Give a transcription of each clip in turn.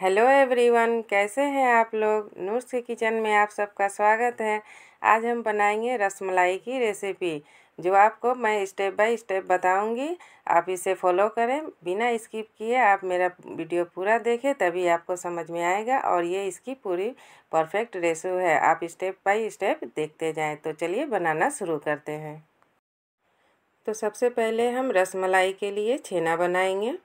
hello everyone कैसे हैं आप लोग नूर्स के किचन में आप सबका स्वागत है आज हम बनाएंगे रसमलाई की रेसिपी जो आपको मैं स्टेप बाय स्टेप बताऊंगी आप इसे फॉलो करें बिना स्किप किए आप मेरा वीडियो पूरा देखें तभी आपको समझ में आएगा और ये इसकी पूरी परफेक्ट रेसो है आप स्टेप बाय स्टेप देखते जाएं तो चलिए बनाना शुरू करते हैं तो सबसे पहले हम रसमलाई के लिए छेना बनाएंगे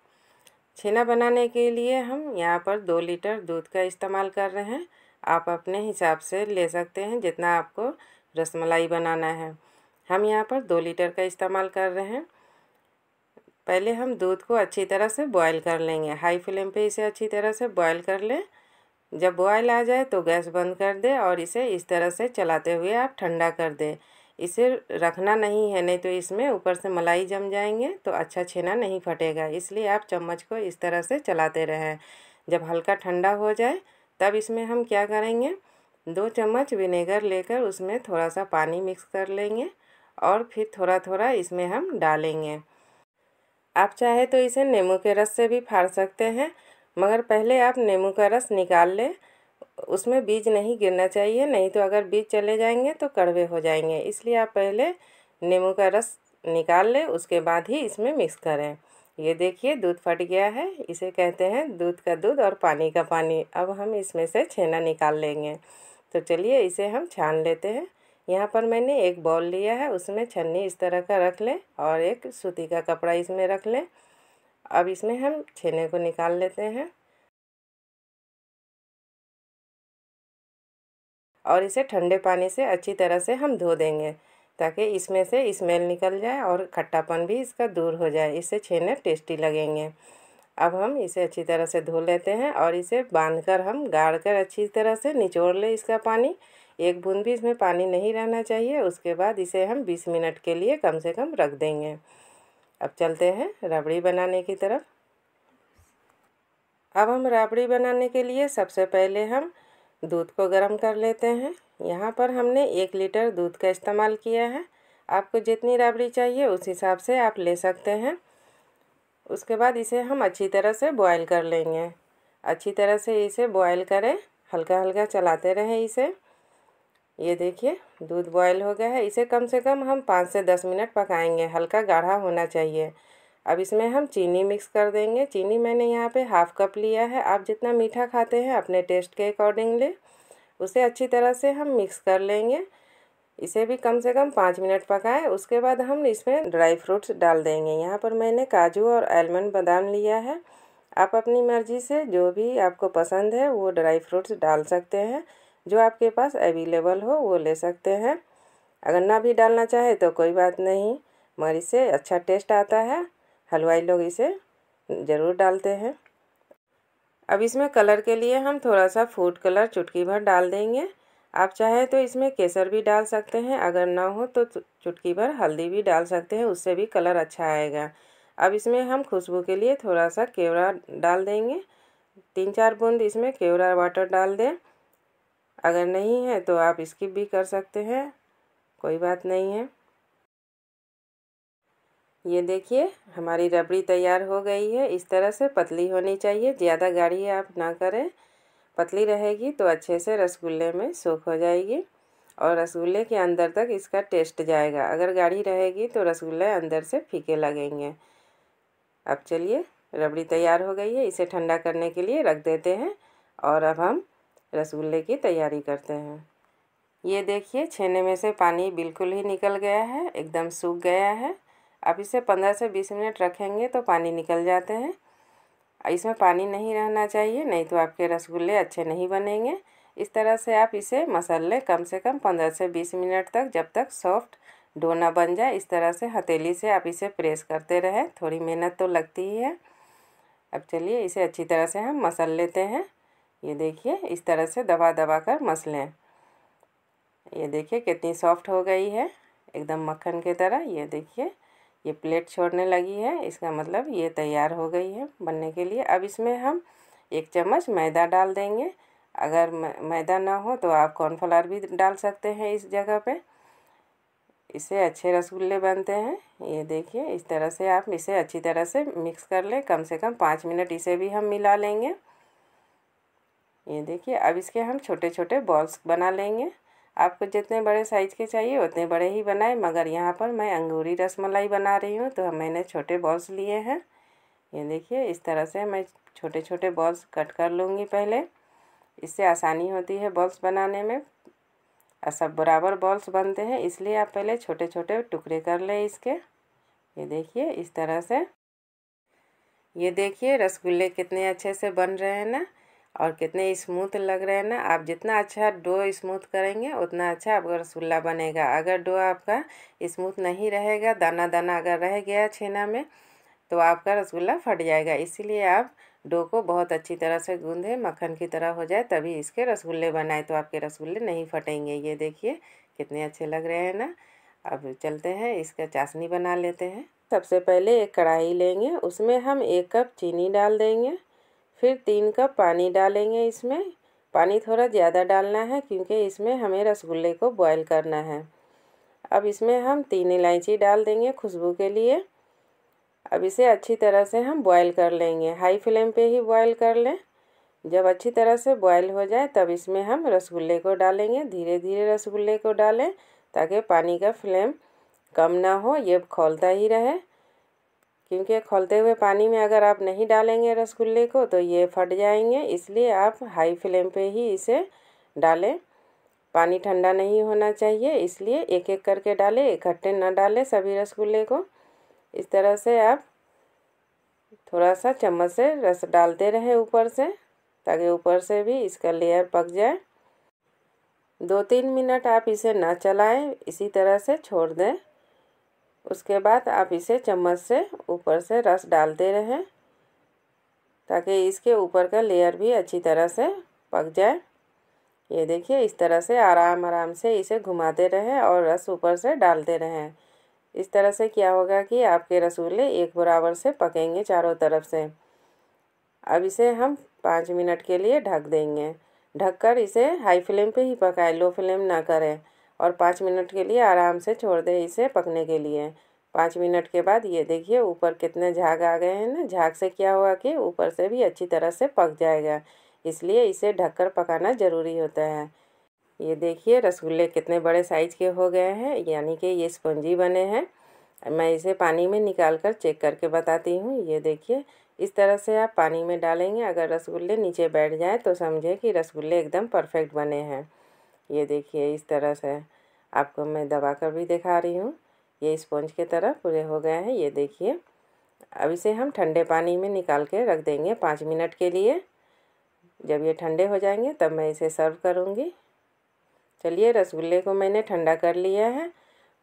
छेना बनाने के लिए हम यहाँ पर दो लीटर दूध का इस्तेमाल कर रहे हैं आप अपने हिसाब से ले सकते हैं जितना आपको रसमलाई बनाना है हम यहाँ पर दो लीटर का इस्तेमाल कर रहे हैं पहले हम दूध को अच्छी तरह से बॉयल कर लेंगे हाई फ्लेम पे इसे अच्छी तरह से बॉयल कर लें जब बॉयल आ जाए तो गैस बंद कर दें और इसे इस तरह से चलाते हुए आप ठंडा कर दें इसे रखना नहीं है नहीं तो इसमें ऊपर से मलाई जम जाएंगे तो अच्छा छेना नहीं फटेगा इसलिए आप चम्मच को इस तरह से चलाते रहें जब हल्का ठंडा हो जाए तब इसमें हम क्या करेंगे दो चम्मच विनेगर लेकर उसमें थोड़ा सा पानी मिक्स कर लेंगे और फिर थोड़ा थोड़ा इसमें हम डालेंगे आप चाहे तो इसे नींबू के रस से भी फाड़ सकते हैं मगर पहले आप नींबू का रस निकाल लें उसमें बीज नहीं गिरना चाहिए नहीं तो अगर बीज चले जाएंगे तो कड़वे हो जाएंगे इसलिए आप पहले नींबू का रस निकाल लें उसके बाद ही इसमें मिक्स करें ये देखिए दूध फट गया है इसे कहते हैं दूध का दूध और पानी का पानी अब हम इसमें से छेना निकाल लेंगे तो चलिए इसे हम छान लेते हैं यहाँ पर मैंने एक बॉल लिया है उसमें छन्नी इस तरह का रख लें और एक सूती का कपड़ा इसमें रख लें अब इसमें हम छेने को निकाल लेते हैं और इसे ठंडे पानी से अच्छी तरह से हम धो देंगे ताकि इसमें से स्मेल निकल जाए और खट्टापन भी इसका दूर हो जाए इससे छेने टेस्टी लगेंगे अब हम इसे अच्छी तरह से धो लेते हैं और इसे बांध कर हम गाड़ कर अच्छी तरह से निचोड़ लें इसका पानी एक बूंद भी इसमें पानी नहीं रहना चाहिए उसके बाद इसे हम बीस मिनट के लिए कम से कम रख देंगे अब चलते हैं रबड़ी बनाने की तरफ अब हम रबड़ी बनाने के लिए सबसे पहले हम दूध को गर्म कर लेते हैं यहाँ पर हमने एक लीटर दूध का इस्तेमाल किया है आपको जितनी राबड़ी चाहिए उस हिसाब से आप ले सकते हैं उसके बाद इसे हम अच्छी तरह से बॉयल कर लेंगे अच्छी तरह से इसे बॉयल करें हल्का हल्का चलाते रहें इसे ये देखिए दूध बॉयल हो गया है इसे कम से कम हम पाँच से दस मिनट पकाएंगे हल्का गाढ़ा होना चाहिए अब इसमें हम चीनी मिक्स कर देंगे चीनी मैंने यहाँ पे हाफ़ कप लिया है आप जितना मीठा खाते हैं अपने टेस्ट के अकॉर्डिंगली उसे अच्छी तरह से हम मिक्स कर लेंगे इसे भी कम से कम पाँच मिनट पकाएं उसके बाद हम इसमें ड्राई फ्रूट्स डाल देंगे यहाँ पर मैंने काजू और आलमंड बादाम लिया है आप अपनी मर्ज़ी से जो भी आपको पसंद है वो ड्राई फ्रूट्स डाल सकते हैं जो आपके पास अवेलेबल हो वो ले सकते हैं अगर ना भी डालना चाहे तो कोई बात नहीं मगर से अच्छा टेस्ट आता है हलवाई लोग इसे ज़रूर डालते हैं अब इसमें कलर के लिए हम थोड़ा सा फूड कलर चुटकी भर डाल देंगे आप चाहे तो इसमें केसर भी डाल सकते हैं अगर ना हो तो चुटकी भर हल्दी भी डाल सकते हैं उससे भी कलर अच्छा आएगा अब इसमें हम खुशबू के लिए थोड़ा सा केवड़ा डाल देंगे तीन चार बूंद इसमें केवड़ा वाटर डाल दें अगर नहीं है तो आप स्किप भी कर सकते हैं कोई बात नहीं है ये देखिए हमारी रबड़ी तैयार हो गई है इस तरह से पतली होनी चाहिए ज़्यादा गाढ़ी आप ना करें पतली रहेगी तो अच्छे से रसगुल्ले में सूख हो जाएगी और रसगुल्ले के अंदर तक इसका टेस्ट जाएगा अगर गाढ़ी रहेगी तो रसगुल्ले अंदर से फीके लगेंगे अब चलिए रबड़ी तैयार हो गई है इसे ठंडा करने के लिए रख देते हैं और अब हम रसगुल्ले की तैयारी करते हैं ये देखिए छेने में से पानी बिल्कुल ही निकल गया है एकदम सूख गया है अब इसे पंद्रह से बीस मिनट रखेंगे तो पानी निकल जाते हैं इसमें पानी नहीं रहना चाहिए नहीं तो आपके रसगुल्ले अच्छे नहीं बनेंगे इस तरह से आप इसे मसल कम से कम पंद्रह से बीस मिनट तक जब तक सॉफ्ट डोना बन जाए इस तरह से हथेली से आप इसे प्रेस करते रहें थोड़ी मेहनत तो लगती ही है अब चलिए इसे अच्छी तरह से हम मसल लेते हैं ये देखिए इस तरह से दबा दबा कर मसलें ये देखिए कितनी सॉफ्ट हो गई है एकदम मक्खन की तरह ये देखिए ये प्लेट छोड़ने लगी है इसका मतलब ये तैयार हो गई है बनने के लिए अब इसमें हम एक चम्मच मैदा डाल देंगे अगर मैदा ना हो तो आप कॉर्नफ्लावर भी डाल सकते हैं इस जगह पे इसे अच्छे रसगुल्ले बनते हैं ये देखिए इस तरह से आप इसे अच्छी तरह से मिक्स कर लें कम से कम पाँच मिनट इसे भी हम मिला लेंगे ये देखिए अब इसके हम छोटे छोटे बॉल्स बना लेंगे आपको जितने बड़े साइज़ के चाहिए उतने बड़े ही बनाए मगर यहाँ पर मैं अंगूरी रसमलाई बना रही हूँ तो मैंने छोटे बॉल्स लिए हैं ये देखिए इस तरह से मैं छोटे छोटे बॉल्स कट कर लूँगी पहले इससे आसानी होती है बॉल्स बनाने में और सब बराबर बॉल्स बनते हैं इसलिए आप पहले छोटे छोटे टुकड़े कर लें इसके ये देखिए इस तरह से ये देखिए रसगुल्ले कितने अच्छे से बन रहे हैं ना और कितने स्मूथ लग रहे हैं ना आप जितना अच्छा डो स्मूथ करेंगे उतना अच्छा आपका रसगुल्ला बनेगा अगर डो आपका स्मूथ नहीं रहेगा दाना दाना अगर रह गया छेना में तो आपका रसगुल्ला फट जाएगा इसीलिए आप डो को बहुत अच्छी तरह से गूंधे मक्खन की तरह हो जाए तभी इसके रसगुल्ले बनाए तो आपके रसगुल्ले नहीं फटेंगे ये देखिए कितने अच्छे लग रहे हैं ना अब चलते हैं इसका चाशनी बना लेते हैं सबसे पहले एक कढ़ाई लेंगे उसमें हम एक कप चीनी डाल देंगे फिर तीन कप पानी डालेंगे इसमें पानी थोड़ा ज़्यादा डालना है क्योंकि इसमें हमें रसगुल्ले को बॉयल करना है अब इसमें हम तीन इलायची डाल देंगे खुशबू के लिए अब इसे अच्छी तरह से हम बॉयल कर लेंगे हाई फ्लेम पे ही बॉयल कर लें जब अच्छी तरह से बॉईल हो जाए तब इसमें हम रसगुल्ले को डालेंगे धीरे धीरे रसगुल्ले को डालें ताकि पानी का फ्लेम कम ना हो ये खोलता ही रहे क्योंकि खोलते हुए पानी में अगर आप नहीं डालेंगे रसगुल्ले को तो ये फट जाएंगे इसलिए आप हाई फ्लेम पे ही इसे डालें पानी ठंडा नहीं होना चाहिए इसलिए एक एक करके डालें इकट्ठे ना डालें सभी रसगुल्ले को इस तरह से आप थोड़ा सा चम्मच से रस डालते रहें ऊपर से ताकि ऊपर से भी इसका लेयर पक जाए दो तीन मिनट आप इसे ना चलाएं इसी तरह से छोड़ दें उसके बाद आप इसे चम्मच से ऊपर से रस डालते रहें ताकि इसके ऊपर का लेयर भी अच्छी तरह से पक जाए ये देखिए इस तरह से आराम आराम से इसे घुमाते रहें और रस ऊपर से डालते रहें इस तरह से क्या होगा कि आपके रसगुल्ले एक बराबर से पकेंगे चारों तरफ से अब इसे हम पाँच मिनट के लिए ढक देंगे ढककर इसे हाई फ्लेम पे ही पकाएं लो फ्लेम ना करें और पाँच मिनट के लिए आराम से छोड़ दें इसे पकने के लिए पाँच मिनट के बाद ये देखिए ऊपर कितने झाग आ गए हैं ना झाग से क्या हुआ कि ऊपर से भी अच्छी तरह से पक जाएगा इसलिए इसे ढककर पकाना ज़रूरी होता है ये देखिए रसगुल्ले कितने बड़े साइज के हो गए हैं यानी कि ये स्पंजी बने हैं मैं इसे पानी में निकाल कर चेक करके बताती हूँ ये देखिए इस तरह से आप पानी में डालेंगे अगर रसगुल्ले नीचे बैठ जाएँ तो समझें कि रसगुल्ले एकदम परफेक्ट बने हैं ये देखिए इस तरह से आपको मैं दबा कर भी दिखा रही हूँ ये स्पंज के तरह पूरे हो गए हैं ये देखिए अब इसे हम ठंडे पानी में निकाल के रख देंगे पाँच मिनट के लिए जब ये ठंडे हो जाएंगे तब मैं इसे सर्व करूँगी चलिए रसगुल्ले को मैंने ठंडा कर लिया है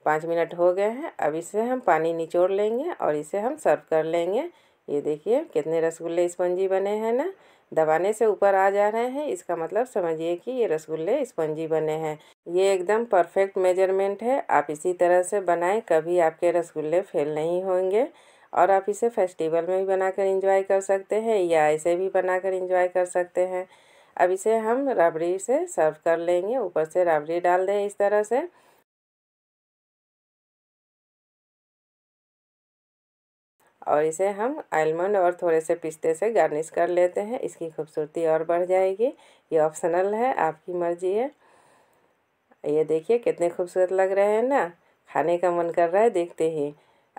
पाँच मिनट हो गए हैं अब इसे हम पानी निचोड़ लेंगे और इसे हम सर्व कर लेंगे ये देखिए कितने रसगुल्ले स्पंजी बने हैं ना दबाने से ऊपर आ जा रहे हैं इसका मतलब समझिए कि ये रसगुल्ले स्पंजी बने हैं ये एकदम परफेक्ट मेजरमेंट है आप इसी तरह से बनाएं कभी आपके रसगुल्ले फेल नहीं होंगे और आप इसे फेस्टिवल में भी बनाकर इंजॉय कर सकते हैं या ऐसे भी बनाकर इंजॉय कर सकते हैं अब इसे हम रबड़ी से सर्व कर लेंगे ऊपर से रबड़ी डाल दें इस तरह से और इसे हम आलमंड और थोड़े से पिस्ते से गार्निश कर लेते हैं इसकी खूबसूरती और बढ़ जाएगी ये ऑप्शनल है आपकी मर्ज़ी है ये देखिए कितने खूबसूरत लग रहे हैं ना खाने का मन कर रहा है देखते ही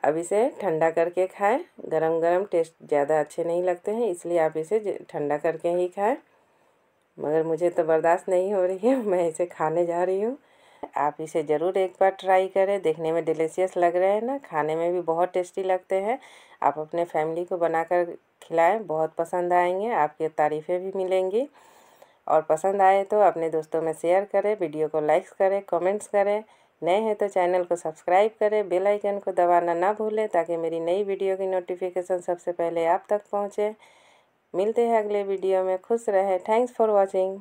अब इसे ठंडा करके खाएं गरम गरम टेस्ट ज़्यादा अच्छे नहीं लगते हैं इसलिए आप इसे ठंडा करके ही खाएं मगर मुझे तो बर्दाश्त नहीं हो रही है मैं इसे खाने जा रही हूँ आप इसे ज़रूर एक बार ट्राई करें देखने में डिलीशियस लग रहे हैं ना खाने में भी बहुत टेस्टी लगते हैं आप अपने फैमिली को बनाकर खिलाएं बहुत पसंद आएंगे आपकी तारीफ़ें भी मिलेंगी और पसंद आए तो अपने दोस्तों में शेयर करें वीडियो को लाइक्स करें कमेंट्स करें नए हैं तो चैनल को सब्सक्राइब करें बेल आइकन को दबाना ना भूलें ताकि मेरी नई वीडियो की नोटिफिकेशन सबसे पहले आप तक पहुँचे मिलते हैं अगले वीडियो में खुश रहें थैंक्स फॉर वॉचिंग